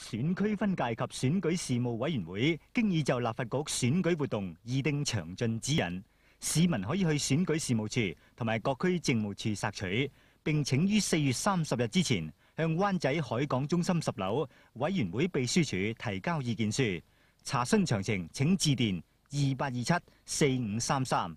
选区分界及选举事务委员会经已就立法局选举活动拟定详尽指引，市民可以去选举事务处同埋各区政务处索取，并请于四月三十日之前向湾仔海港中心十楼委员会秘书处提交意见书。查询详情，请致电二八二七四五三三。